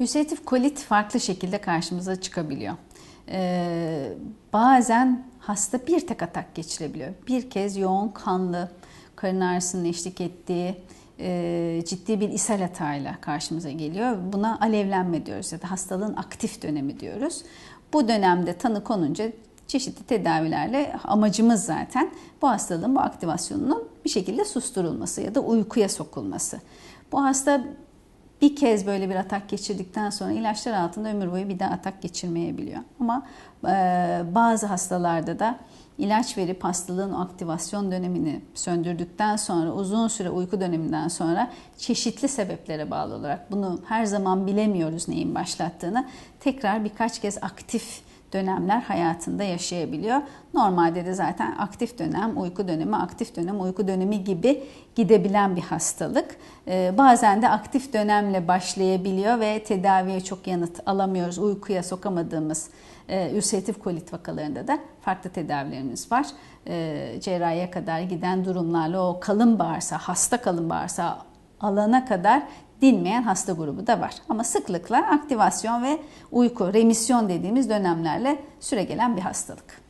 Ülseratif kolit farklı şekilde karşımıza çıkabiliyor. Ee, bazen hasta bir tek atak geçirebiliyor. Bir kez yoğun kanlı karın ağrısının eşlik ettiği e, ciddi bir ishal hatayla karşımıza geliyor. Buna alevlenme diyoruz ya da hastalığın aktif dönemi diyoruz. Bu dönemde tanı konunca çeşitli tedavilerle amacımız zaten bu hastalığın bu aktivasyonunun bir şekilde susturulması ya da uykuya sokulması. Bu hasta bir kez böyle bir atak geçirdikten sonra ilaçlar altında ömür boyu bir daha atak geçirmeyebiliyor. Ama e, bazı hastalarda da ilaç verip hastalığın aktivasyon dönemini söndürdükten sonra uzun süre uyku döneminden sonra çeşitli sebeplere bağlı olarak bunu her zaman bilemiyoruz neyin başlattığını tekrar birkaç kez aktif dönemler hayatında yaşayabiliyor. Normalde de zaten aktif dönem, uyku dönemi, aktif dönem, uyku dönemi gibi gidebilen bir hastalık. Ee, bazen de aktif dönemle başlayabiliyor ve tedaviye çok yanıt alamıyoruz. Uykuya sokamadığımız e, ülseratif kolit vakalarında da farklı tedavilerimiz var. E, cerrahiye kadar giden durumlarla o kalın bağırsa, hasta kalın bağırsa alana kadar dinmeyen hasta grubu da var. Ama sıklıkla aktivasyon ve uyku, remisyon dediğimiz dönemlerle süregelen bir hastalık.